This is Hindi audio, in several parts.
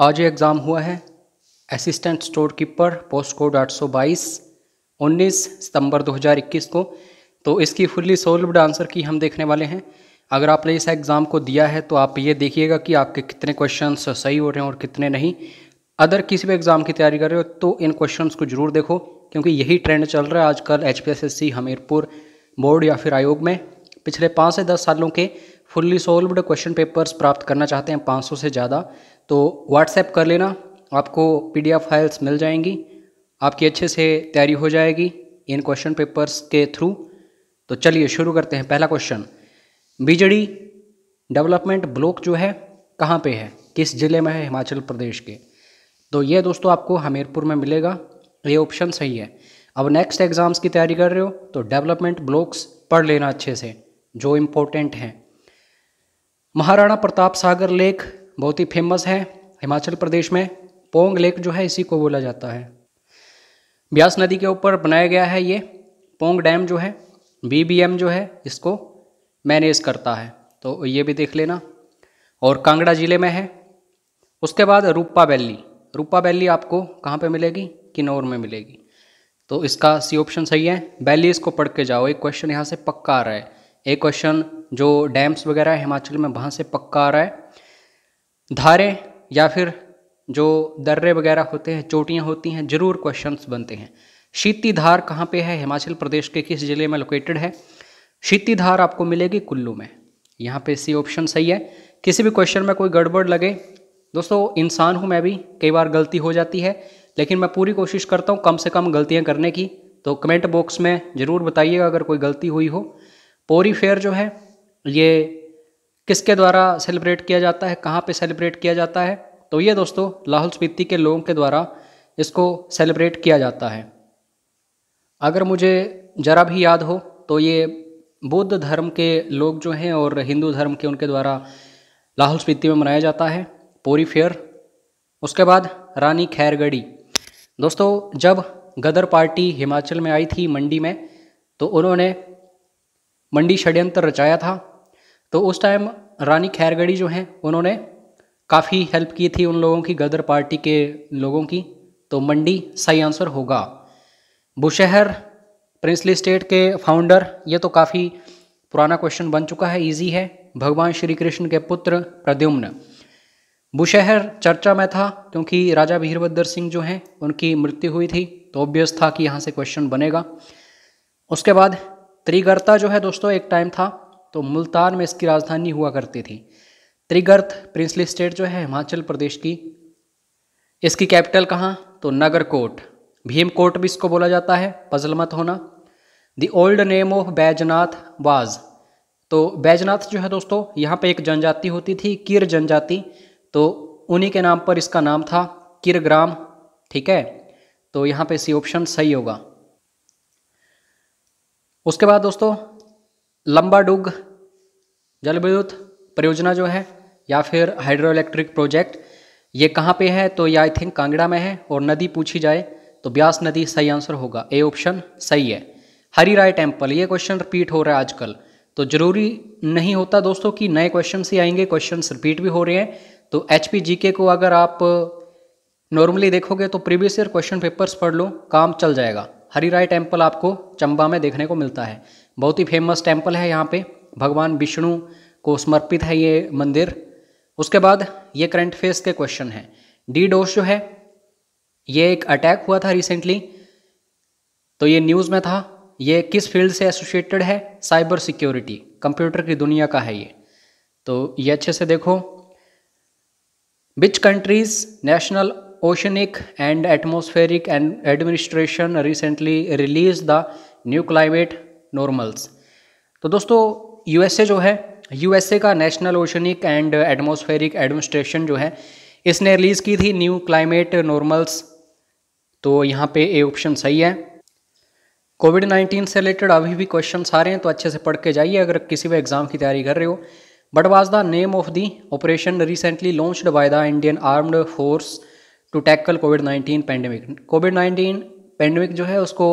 आज ये एग्ज़ाम हुआ है assistant store keeper post code आठ सौ बाईस उन्नीस सितंबर 2021 को तो इसकी फुल्ली सोल्वड आंसर की हम देखने वाले हैं अगर आपने इस एग्ज़ाम को दिया है तो आप ये देखिएगा कि आपके कितने क्वेश्चन सही हो रहे हैं और कितने नहीं अदर किसी भी एग्ज़ाम की तैयारी कर रहे हो तो इन क्वेश्चन को जरूर देखो क्योंकि यही ट्रेंड चल रहा है आजकल एच हमीरपुर बोर्ड या फिर आयोग में पिछले पाँच से दस सालों के फुल्ली सोल्व्ड क्वेश्चन पेपर्स प्राप्त करना चाहते हैं 500 से ज़्यादा तो व्हाट्सएप कर लेना आपको पी फाइल्स मिल जाएंगी आपकी अच्छे से तैयारी हो जाएगी इन क्वेश्चन पेपर्स के थ्रू तो चलिए शुरू करते हैं पहला क्वेश्चन बीजड़ी डेवलपमेंट ब्लॉक जो है कहाँ पे है किस ज़िले में है हिमाचल प्रदेश के तो ये दोस्तों आपको हमीरपुर में मिलेगा ये ऑप्शन सही है अब नेक्स्ट एग्ज़ाम्स की तैयारी कर रहे हो तो डेवलपमेंट ब्लॉक्स पढ़ लेना अच्छे से जो इम्पोर्टेंट हैं महाराणा प्रताप सागर लेक बहुत ही फेमस है हिमाचल प्रदेश में पोंग लेक जो है इसी को बोला जाता है ब्यास नदी के ऊपर बनाया गया है ये पोंग डैम जो है बीबीएम जो है इसको मैनेज करता है तो ये भी देख लेना और कांगड़ा ज़िले में है उसके बाद रूपा वैली रूपा वैली आपको कहाँ पे मिलेगी किन्नौर में मिलेगी तो इसका सी ऑप्शन सही है वैली इसको पढ़ के जाओ एक क्वेश्चन यहाँ से पक्का आ रहा है एक क्वेश्चन जो डैम्स वगैरह हिमाचल में वहाँ से पक्का आ रहा है धारे या फिर जो दर्रे वगैरह होते हैं चोटियाँ होती हैं जरूर क्वेश्चंस बनते हैं शीती धार कहाँ पे है हिमाचल प्रदेश के किस ज़िले में लोकेटेड है शीती धार आपको मिलेगी कुल्लू में यहाँ पे सी ऑप्शन सही है किसी भी क्वेश्चन में कोई गड़बड़ लगे दोस्तों इंसान हूँ मैं भी कई बार गलती हो जाती है लेकिन मैं पूरी कोशिश करता हूँ कम से कम गलतियाँ करने की तो कमेंट बॉक्स में ज़रूर बताइएगा अगर कोई गलती हुई हो पोरी फेयर जो है ये किसके द्वारा सेलिब्रेट किया जाता है कहाँ पे सेलिब्रेट किया जाता है तो ये दोस्तों लाहौल स्पीति के लोगों के द्वारा इसको सेलिब्रेट किया जाता है अगर मुझे ज़रा भी याद हो तो ये बौद्ध धर्म के लोग जो हैं और हिंदू धर्म के उनके द्वारा लाहौल स्पीति में मनाया जाता है पोरी फेयर उसके बाद रानी खैरगढ़ी दोस्तों जब गदर पार्टी हिमाचल में आई थी मंडी में तो उन्होंने मंडी षड्यंत्र रचाया था तो उस टाइम रानी खैरगढ़ी जो हैं उन्होंने काफ़ी हेल्प की थी उन लोगों की गदर पार्टी के लोगों की तो मंडी सही आंसर होगा बुशहर प्रिंसली स्टेट के फाउंडर ये तो काफ़ी पुराना क्वेश्चन बन चुका है इजी है भगवान श्री कृष्ण के पुत्र प्रद्युम्न बुशहर चर्चा में था क्योंकि राजा वीरभद्र सिंह जो हैं उनकी मृत्यु हुई थी तो ऑब्वियस था कि यहाँ से क्वेश्चन बनेगा उसके बाद त्रिगर्ता जो है दोस्तों एक टाइम था तो मुल्तान में इसकी राजधानी हुआ करती थी त्रिगर्त प्रिंसली स्टेट जो है हिमाचल प्रदेश की इसकी कैपिटल कहाँ तो नगर भीम कोट भी इसको बोला जाता है पजल मत होना the old name of Baijnath was तो बैजनाथ जो है दोस्तों यहाँ पे एक जनजाति होती थी किर जनजाति तो उन्हीं के नाम पर इसका नाम था किर ग्राम ठीक है तो यहाँ पे सी ऑप्शन सही होगा उसके बाद दोस्तों लंबा डुग जल विद्युत परियोजना जो है या फिर हाइड्रो इलेक्ट्रिक प्रोजेक्ट ये कहाँ पे है तो ये आई थिंक कांगड़ा में है और नदी पूछी जाए तो ब्यास नदी सही आंसर होगा ए ऑप्शन सही है हरी राय टेम्पल ये क्वेश्चन रिपीट हो रहा है आजकल तो जरूरी नहीं होता दोस्तों कि नए क्वेश्चन ही आएंगे क्वेश्चन रिपीट भी हो रहे हैं तो एच पी जी के को अगर आप नॉर्मली देखोगे तो प्रीवियस ईयर क्वेश्चन पेपर्स पढ़ लो काम चल जाएगा हरीराय टेम्पल आपको चंबा में देखने को मिलता है बहुत ही फेमस टेम्पल है यहाँ पे भगवान विष्णु को समर्पित है ये मंदिर उसके बाद ये करंट फेस के क्वेश्चन है डी डोस जो है ये एक अटैक हुआ था रिसेंटली तो ये न्यूज़ में था ये किस फील्ड से एसोसिएटेड है साइबर सिक्योरिटी कंप्यूटर की दुनिया का है ये तो ये अच्छे से देखो which countries National Oceanic and Atmospheric and Administration recently released the new climate normals. तो दोस्तों यूएसए जो है यूएसए का National Oceanic and Atmospheric Administration जो है इसने रिलीज़ की थी न्यू क्लाइमेट नॉर्मल्स तो यहाँ पे ए ऑप्शन सही है कोविड नाइन्टीन से रिलेटेड अभी भी क्वेश्चन आ रहे हैं तो अच्छे से पढ़ के जाइए अगर किसी भी एग्ज़ाम की तैयारी कर रहे हो but was the name of the operation recently launched by the Indian armed force to tackle COVID nineteen pandemic COVID nineteen pandemic जो है उसको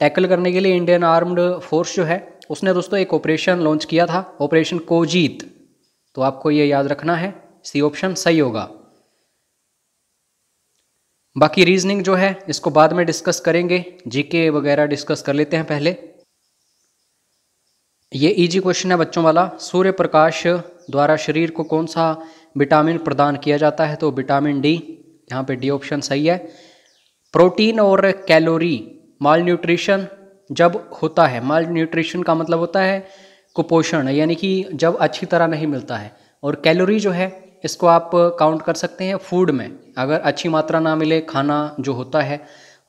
टैकल करने के लिए इंडियन आर्म्ड फोर्स जो है उसने दोस्तों एक ऑपरेशन लॉन्च किया था ऑपरेशन कोजीत तो आपको ये याद रखना है सी ऑप्शन सही होगा बाकी रीजनिंग जो है इसको बाद में डिस्कस करेंगे जीके वगैरह डिस्कस कर लेते हैं पहले ये इजी क्वेश्चन है बच्चों वाला सूर्य प्रकाश द्वारा शरीर को कौन सा विटामिन प्रदान किया जाता है तो विटामिन डी यहाँ पे डी ऑप्शन सही है प्रोटीन और कैलोरी माल न्यूट्रिशन जब होता है माल न्यूट्रिशन का मतलब होता है कुपोषण यानी कि जब अच्छी तरह नहीं मिलता है और कैलोरी जो है इसको आप काउंट कर सकते हैं फूड में अगर अच्छी मात्रा ना मिले खाना जो होता है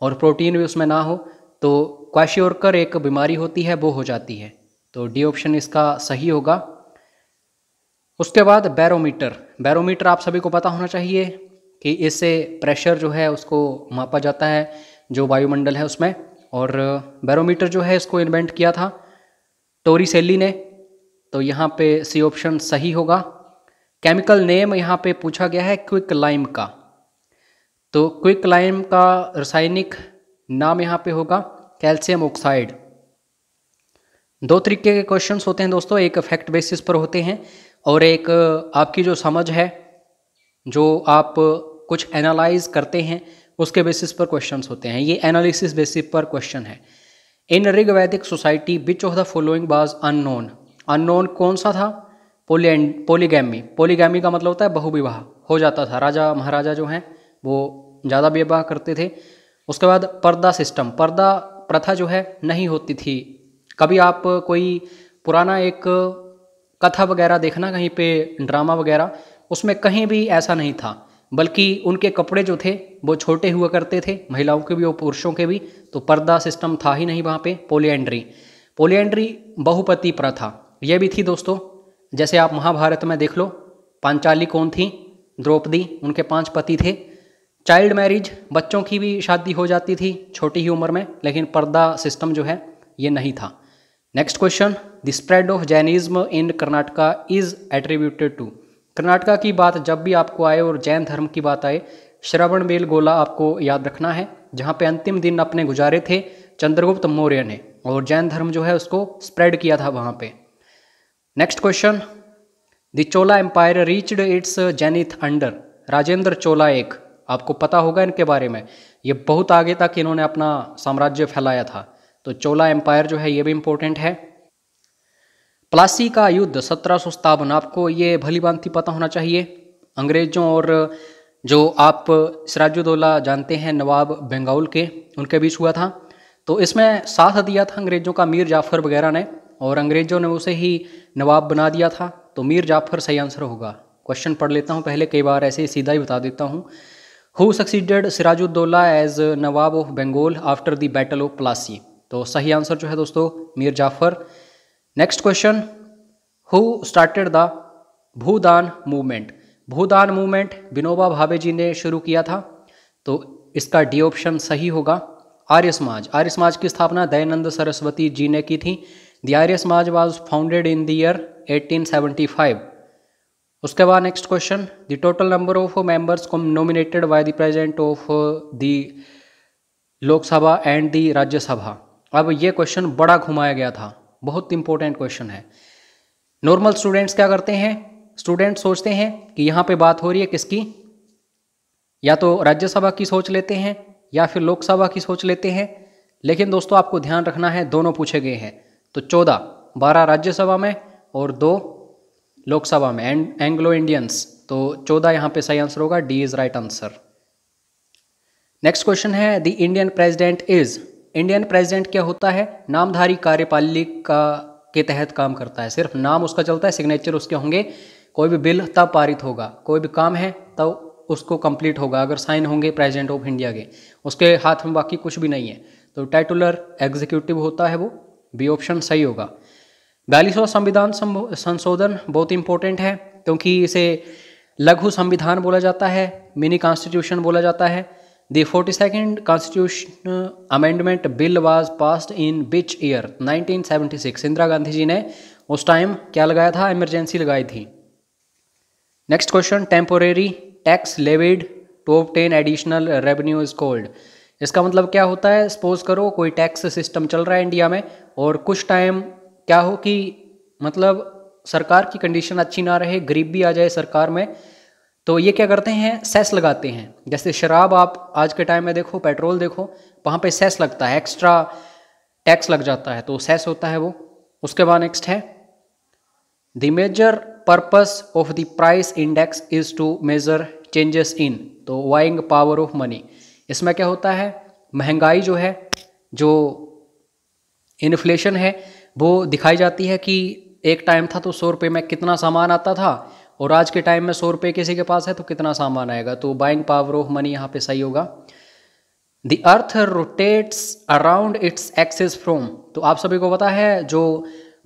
और प्रोटीन भी उसमें ना हो तो क्वाशियोरकर एक बीमारी होती है वो हो जाती है तो डी ऑप्शन इसका सही होगा उसके बाद बैरोमीटर बैरोमीटर आप सभी को पता होना चाहिए कि इससे प्रेशर जो है उसको मापा जाता है जो वायुमंडल है उसमें और बैरोमीटर जो है इसको इन्वेंट किया था टोरी सेली ने तो यहाँ पे सी ऑप्शन सही होगा केमिकल नेम यहाँ पे पूछा गया है क्विक लाइम का तो क्विक लाइम का रासायनिक नाम यहाँ पे होगा कैल्शियम ऑक्साइड दो तरीके के क्वेश्चंस होते हैं दोस्तों एक फैक्ट बेसिस पर होते हैं और एक आपकी जो समझ है जो आप कुछ एनालाइज करते हैं उसके बेसिस पर क्वेश्चंस होते हैं ये एनालिसिस बेसिस पर क्वेश्चन है in Rigvedic society which of the following was unknown unknown कौन सा था पोली पोलीगैमी पोलीगैमी का मतलब होता है बहुविवाह हो जाता था राजा महाराजा जो हैं वो ज़्यादा विवाह करते थे उसके बाद पर्दा सिस्टम पर्दा प्रथा जो है नहीं होती थी कभी आप कोई पुराना एक कथा वगैरह देखना कहीं पे ड्रामा वगैरह उसमें कहीं भी ऐसा नहीं था बल्कि उनके कपड़े जो थे वो छोटे हुआ करते थे महिलाओं के भी और पुरुषों के भी तो पर्दा सिस्टम था ही नहीं वहाँ पे पोलियंड्री पोलियंड्री बहुपति प्रथा यह भी थी दोस्तों जैसे आप महाभारत में देख लो पांचाली कौन थी द्रौपदी उनके पांच पति थे चाइल्ड मैरिज बच्चों की भी शादी हो जाती थी छोटी ही उम्र में लेकिन पर्दा सिस्टम जो है ये नहीं था next question the spread of Jainism in Karnataka is attributed to Karnataka की बात जब भी आपको आए और जैन धर्म की बात आए श्रवण बेल गोला आपको याद रखना है जहाँ पे अंतिम दिन अपने गुजारे थे चंद्रगुप्त मौर्य ने और जैन धर्म जो है उसको स्प्रेड किया था वहाँ पे next question the Chola empire reached its zenith under Rajendra Chola एक आपको पता होगा इनके बारे में ये बहुत आगे तक इन्होंने अपना साम्राज्य फैलाया था तो चोला एम्पायर जो है ये भी इम्पोर्टेंट है प्लासी का युद्ध सत्रह सौ सतावन आपको ये भली भांति पता होना चाहिए अंग्रेजों और जो आप सिराजुद्दौला जानते हैं नवाब बंगाल के उनके बीच हुआ था तो इसमें साथ दिया था अंग्रेजों का मीर जाफ़र वगैरह ने और अंग्रेजों ने उसे ही नवाब बना दिया था तो मीर जाफ़र सही आंसर होगा क्वेश्चन पढ़ लेता हूँ पहले कई बार ऐसे सीधा ही बता देता हूँ who succeeded Sirajuddaula as Nawab of Bengal after the battle of Plassey तो सही आंसर जो है दोस्तों Mir Jafar next question who started the Bhoodan movement Bhoodan movement Vinoba Bhave ji ने शुरू किया था तो इसका डी ऑप्शन सही होगा आर्य समाज आर्य समाज की स्थापना दयानंद सरस्वती जी ने की थी the Arya Samaj was founded in the year 1875 उसके बाद next question the total number of members nominated by the president of the Lok Sabha and the Rajya Sabha अब ये क्वेश्चन बड़ा घुमाया गया था बहुत इंपॉर्टेंट क्वेश्चन है नॉर्मल स्टूडेंट्स क्या करते हैं स्टूडेंट्स सोचते हैं कि यहाँ पे बात हो रही है किसकी या तो राज्यसभा की सोच लेते हैं या फिर लोकसभा की सोच लेते हैं लेकिन दोस्तों आपको ध्यान रखना है दोनों पूछे गए हैं तो चौदह बारह राज्यसभा में और दो लोकसभा में एंड एंग्लो इंडियंस तो चौदह यहाँ पे सही आंसर होगा D is right answer next question है the Indian president is Indian president क्या होता है नामधारी कार्यपालिका के तहत काम करता है सिर्फ नाम उसका चलता है सिग्नेचर उसके होंगे कोई भी बिल तब पारित होगा कोई भी काम है तब उसको कंप्लीट होगा अगर साइन होंगे प्रेसिडेंट ऑफ इंडिया के उसके हाथ में बाकी कुछ भी नहीं है तो टाइटुलर एग्जीक्यूटिव होता है वो बी ऑप्शन सही होगा बयालीसवा संविधान संशोधन बहुत इंपॉर्टेंट है क्योंकि इसे लघु संविधान बोला जाता है मिनी कॉन्स्टिट्यूशन बोला जाता है The 42nd Constitution Amendment Bill was passed in which year? 1976. Indira Gandhi जी ने उस टाइम क्या लगाया था इमरजेंसी लगाई थी next question temporary tax levied top ten additional revenue is called इसका मतलब क्या होता है सपोज करो कोई टैक्स सिस्टम चल रहा है इंडिया में और कुछ टाइम क्या हो कि मतलब सरकार की कंडीशन अच्छी ना रहे गरीबी आ जाए सरकार में तो ये क्या करते हैं सेस लगाते हैं जैसे शराब आप आज के टाइम में देखो पेट्रोल देखो वहाँ पे सेस लगता है एक्स्ट्रा टैक्स लग जाता है तो सेस होता है वो उसके बाद नेक्स्ट है the major purpose of the price index is to measure changes in तो वाइंग पावर ऑफ मनी इसमें क्या होता है महंगाई जो है जो इन्फ्लेशन है वो दिखाई जाती है कि एक टाइम था तो सौ रुपये में कितना सामान आता था और आज के टाइम में सौ रुपये किसी के पास है तो कितना सामान आएगा तो बाइंग पावर ऑफ मनी यहाँ पे सही होगा the earth rotates around its axis from तो आप सभी को पता है जो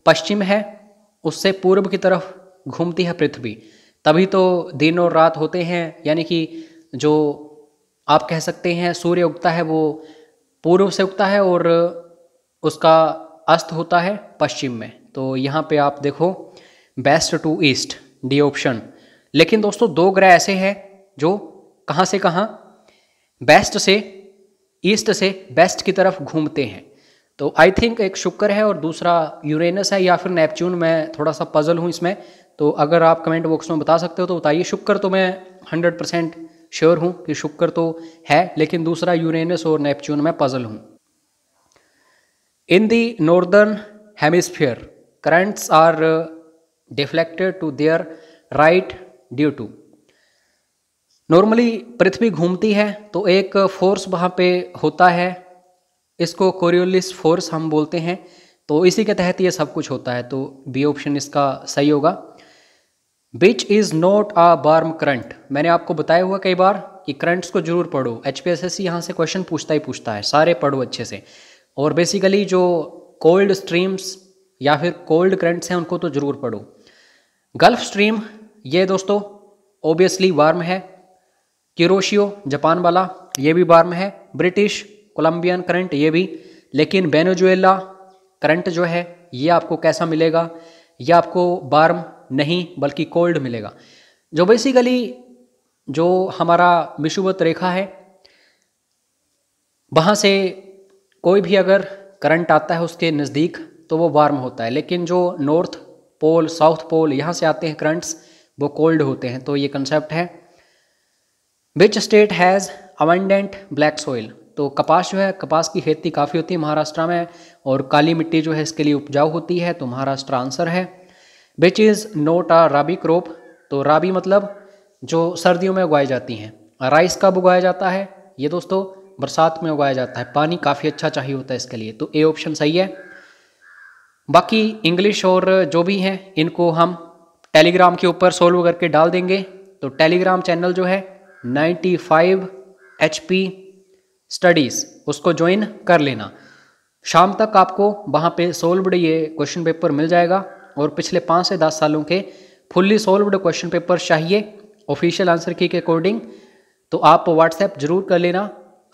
पश्चिम है उससे पूर्व की तरफ घूमती है पृथ्वी तभी तो दिन और रात होते हैं यानी कि जो आप कह सकते हैं सूर्य उगता है वो पूर्व से उगता है और उसका अस्त होता है पश्चिम में तो यहाँ पे आप देखो west to east D option लेकिन दोस्तों दो ग्रह ऐसे हैं जो कहाँ से कहाँ बेस्ट से ईस्ट से बेस्ट की तरफ घूमते हैं तो आई थिंक एक शुक्र है और दूसरा यूरेनस है या फिर नेपच्यून मैं थोड़ा सा पजल हूँ इसमें तो अगर आप कमेंट बॉक्स में बता सकते हो तो बताइए शुक्र तो मैं हंड्रेड परसेंट श्योर हूँ कि शुक्र तो है लेकिन दूसरा यूरेनस और नेपच्यून में पजल हूँ in the northern hemisphere currents are deflected to their right due to normally पृथ्वी घूमती है तो एक फोर्स वहाँ पे होता है इसको कोरियोलिस फोर्स हम बोलते हैं तो इसी के तहत ये सब कुछ होता है तो बी ऑप्शन इसका सही होगा which is not a warm current मैंने आपको बताया हुआ कई बार कि करंट्स को जरूर पढ़ो H P S S C यहाँ से क्वेश्चन पूछता ही पूछता है सारे पढ़ो अच्छे से और बेसिकली जो कोल्ड स्ट्रीम्स या फिर कोल्ड करंट्स हैं उनको तो ज़रूर पढ़ो गल्फ स्ट्रीम ये दोस्तों ओबियसली वार्म है किरोशियो जापान वाला ये भी वार्म है ब्रिटिश कोलंबियन करंट ये भी लेकिन बेनोजुएला करंट जो है ये आपको कैसा मिलेगा ये आपको वार्म नहीं बल्कि कोल्ड मिलेगा जो बेसिकली जो हमारा विषुवत रेखा है वहाँ से कोई भी अगर करंट आता है उसके नज़दीक तो वो वार्म होता है लेकिन जो नॉर्थ पोल साउथ पोल यहाँ से आते हैं करंट्स वो कोल्ड होते हैं तो ये कंसेप्ट है which state has abundant black soil तो कपास जो है कपास की खेती काफ़ी होती है महाराष्ट्र में और काली मिट्टी जो है इसके लिए उपजाऊ होती है तो महाराष्ट्र आंसर है which is not a rabi crop तो राबी मतलब जो सर्दियों में उगाई जाती हैं राइस कब उगाया जाता है ये दोस्तों बरसात में उगाया जाता है पानी काफ़ी अच्छा चाहिए होता है इसके लिए तो ए ऑप्शन सही है बाकी इंग्लिश और जो भी हैं इनको हम टेलीग्राम के ऊपर सोल्व करके डाल देंगे तो टेलीग्राम चैनल जो है 95 फाइव स्टडीज़ उसको ज्वाइन कर लेना शाम तक आपको वहाँ पे सोल्वड ये क्वेश्चन पेपर मिल जाएगा और पिछले पाँच से दस सालों के फुल्ली सोल्वड क्वेश्चन पेपर चाहिए ऑफिशियल आंसर की के अकॉर्डिंग तो आप व्हाट्सएप जरूर कर लेना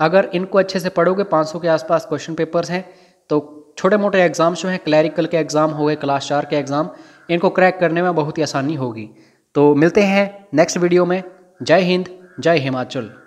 अगर इनको अच्छे से पढ़ोगे 500 के आसपास क्वेश्चन पेपर्स हैं तो छोटे मोटे एग्ज़ाम्स जो हैं क्लैरिकल के एग्ज़ाम हो गए क्लास चार के एग्ज़ाम इनको क्रैक करने में बहुत ही आसानी होगी तो मिलते हैं नेक्स्ट वीडियो में जय हिंद जय हिमाचल